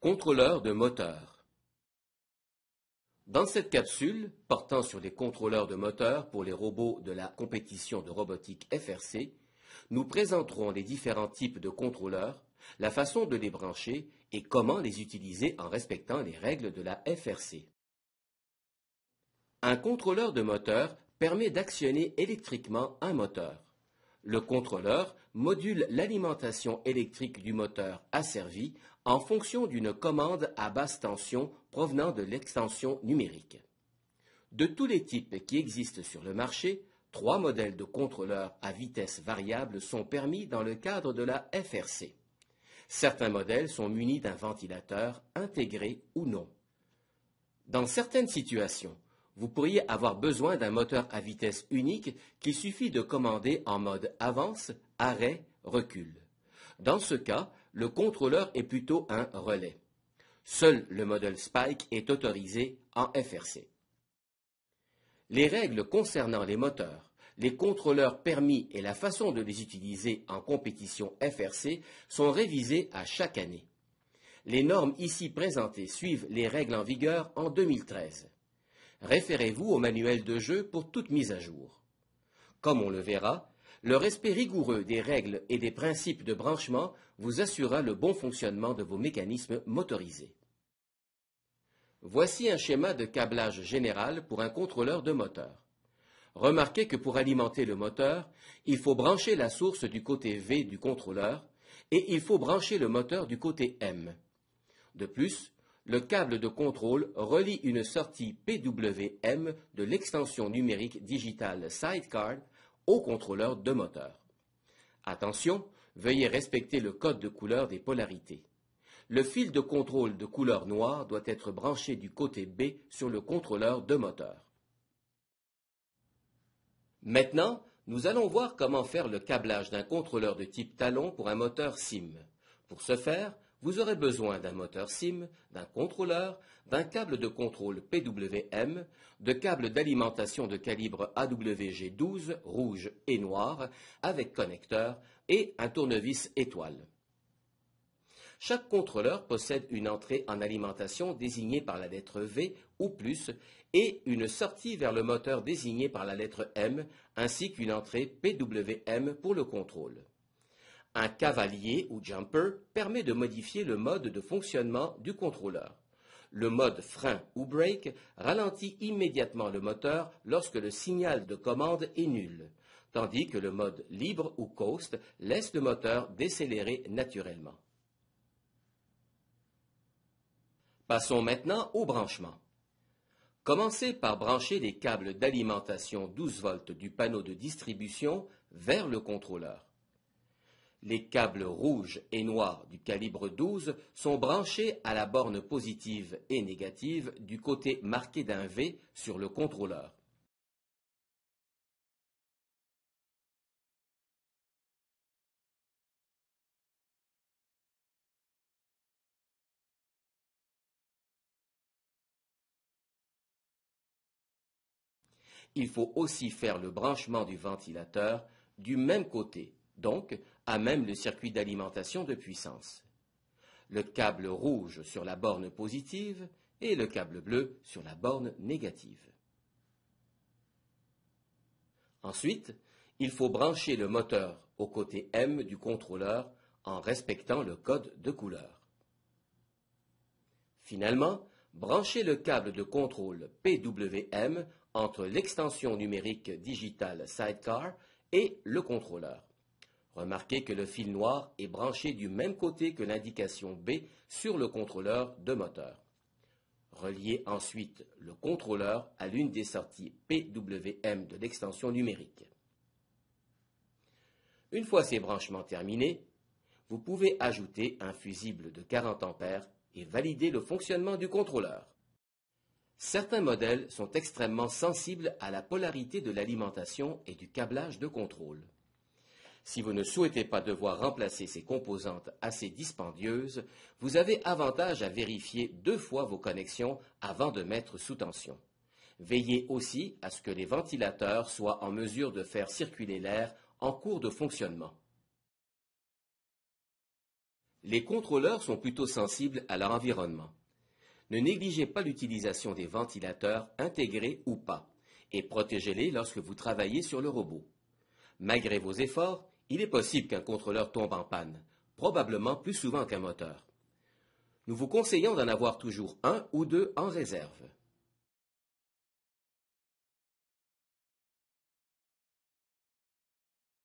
Contrôleur de moteur. Dans cette capsule, portant sur les contrôleurs de moteur pour les robots de la compétition de robotique FRC, nous présenterons les différents types de contrôleurs, la façon de les brancher et comment les utiliser en respectant les règles de la FRC. Un contrôleur de moteur permet d'actionner électriquement un moteur. Le contrôleur module l'alimentation électrique du moteur asservi en fonction d'une commande à basse tension provenant de l'extension numérique. De tous les types qui existent sur le marché, trois modèles de contrôleurs à vitesse variable sont permis dans le cadre de la FRC. Certains modèles sont munis d'un ventilateur intégré ou non. Dans certaines situations, vous pourriez avoir besoin d'un moteur à vitesse unique qui suffit de commander en mode avance, arrêt, recul. Dans ce cas, le contrôleur est plutôt un relais. Seul le modèle Spike est autorisé en FRC. Les règles concernant les moteurs, les contrôleurs permis et la façon de les utiliser en compétition FRC sont révisées à chaque année. Les normes ici présentées suivent les règles en vigueur en 2013 référez-vous au manuel de jeu pour toute mise à jour. Comme on le verra, le respect rigoureux des règles et des principes de branchement vous assurera le bon fonctionnement de vos mécanismes motorisés. Voici un schéma de câblage général pour un contrôleur de moteur. Remarquez que pour alimenter le moteur, il faut brancher la source du côté V du contrôleur et il faut brancher le moteur du côté M. De plus, le câble de contrôle relie une sortie PWM de l'extension numérique digitale Sidecar au contrôleur de moteur. Attention, veuillez respecter le code de couleur des polarités. Le fil de contrôle de couleur noire doit être branché du côté B sur le contrôleur de moteur. Maintenant, nous allons voir comment faire le câblage d'un contrôleur de type talon pour un moteur SIM. Pour ce faire, vous aurez besoin d'un moteur SIM, d'un contrôleur, d'un câble de contrôle PWM, de câbles d'alimentation de calibre AWG12 rouge et noir avec connecteur et un tournevis étoile. Chaque contrôleur possède une entrée en alimentation désignée par la lettre V ou plus et une sortie vers le moteur désignée par la lettre M ainsi qu'une entrée PWM pour le contrôle. Un cavalier ou jumper permet de modifier le mode de fonctionnement du contrôleur. Le mode frein ou brake ralentit immédiatement le moteur lorsque le signal de commande est nul, tandis que le mode libre ou coast laisse le moteur décélérer naturellement. Passons maintenant au branchement. Commencez par brancher les câbles d'alimentation 12 volts du panneau de distribution vers le contrôleur. Les câbles rouges et noirs du calibre 12 sont branchés à la borne positive et négative du côté marqué d'un V sur le contrôleur. Il faut aussi faire le branchement du ventilateur du même côté donc à même le circuit d'alimentation de puissance. Le câble rouge sur la borne positive et le câble bleu sur la borne négative. Ensuite, il faut brancher le moteur au côté M du contrôleur en respectant le code de couleur. Finalement, branchez le câble de contrôle PWM entre l'extension numérique digitale Sidecar et le contrôleur. Remarquez que le fil noir est branché du même côté que l'indication B sur le contrôleur de moteur. Reliez ensuite le contrôleur à l'une des sorties PWM de l'extension numérique. Une fois ces branchements terminés, vous pouvez ajouter un fusible de 40 A et valider le fonctionnement du contrôleur. Certains modèles sont extrêmement sensibles à la polarité de l'alimentation et du câblage de contrôle. Si vous ne souhaitez pas devoir remplacer ces composantes assez dispendieuses, vous avez avantage à vérifier deux fois vos connexions avant de mettre sous tension. Veillez aussi à ce que les ventilateurs soient en mesure de faire circuler l'air en cours de fonctionnement. Les contrôleurs sont plutôt sensibles à leur environnement. Ne négligez pas l'utilisation des ventilateurs intégrés ou pas, et protégez-les lorsque vous travaillez sur le robot. Malgré vos efforts, il est possible qu'un contrôleur tombe en panne, probablement plus souvent qu'un moteur. Nous vous conseillons d'en avoir toujours un ou deux en réserve.